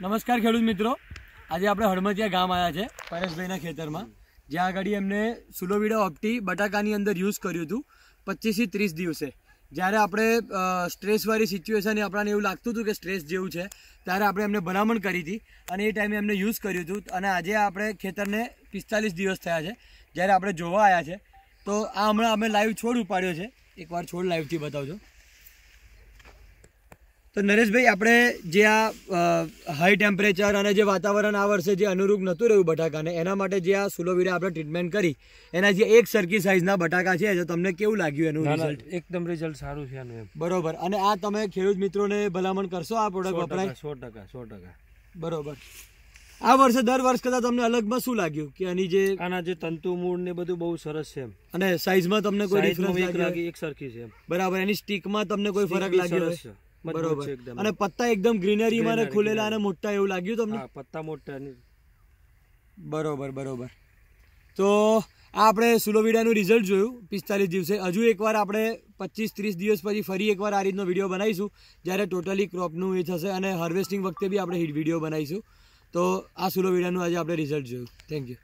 નમસ્કાર ખેડૂત મિત્રો આજે આપણે હળમતિયા ગામ આવ્યા છે પરેશભાઈના ખેતરમાં જ્યાં આગળ એમને સુલોવીડો ઓપ્ટી બટાકાની અંદર યુઝ કર્યું હતું પચીસથી ત્રીસ દિવસે જ્યારે આપણે સ્ટ્રેસવાળી સિચ્યુએશન આપણને એવું લાગતું હતું કે સ્ટ્રેસ જેવું છે ત્યારે આપણે એમને ભલામણ કરી હતી અને એ ટાઈમે એમને યુઝ કર્યું હતું અને આજે આપણે ખેતરને પિસ્તાલીસ દિવસ થયા છે જ્યારે આપણે જોવા આવ્યા છે તો આ હમણાં અમે લાઈવ છોડ ઉપાડ્યો છે એકવાર છોડ લાઈવથી બતાવજો તો નરેશભાઈ આપણે જે આ હાઈ ટેમ્પરેચર અને જે વાતાવરણ આ વર્ષે જે અનુરૂપ નહોતું રહ્યું બટાકાને એના માટે જે આ સુલોવીરા આપણે ટ્રીટમેન્ટ કરી એના જે એક સરખી સાઇઝના બટાકા છે તમને કેવું લાગ્યું એનું રિઝલ્ટ એકદમ રિઝલ્ટ સારું છે એનું બરોબર અને આ તમે ખેડૂત મિત્રોને ભલામણ કરશો આ પ્રોડક્ટ વપરાય સો ટકા સો ટકા બરોબર આ વર્ષે દર વર્ષ કરતા તમને અલગમાં શું લાગ્યું કે આની જે આના જે તંતુ મૂળ ને બધું બહુ સરસ છે અને સાઈઝમાં તમને કોઈ ડિફરન્સ લાગ્યો એક સરખી છે બરાબર એની સ્ટીકમાં તમને કોઈ ફરક લાગ્યો છે બરોબર અને પત્તા એકદમ ગ્રીનરીમાં ને ખુલેલા અને મોટા એવું લાગ્યું તમને પત્તા મોટા બરોબર બરોબર તો આ આપણે સુલોવીડાનું રિઝલ્ટ જોયું પિસ્તાલીસ દિવસે હજુ એકવાર આપણે પચીસ ત્રીસ દિવસ પછી ફરી એકવાર આ રીતનો વિડીયો બનાવીશું જ્યારે ટોટલી ક્રોપનું એ થશે અને હાર્વેસ્ટિંગ વખતે બી આપણે વિડીયો બનાવીશું તો આ સુલોવીડાનું આજે આપણે રિઝલ્ટ જોયું થેન્ક યુ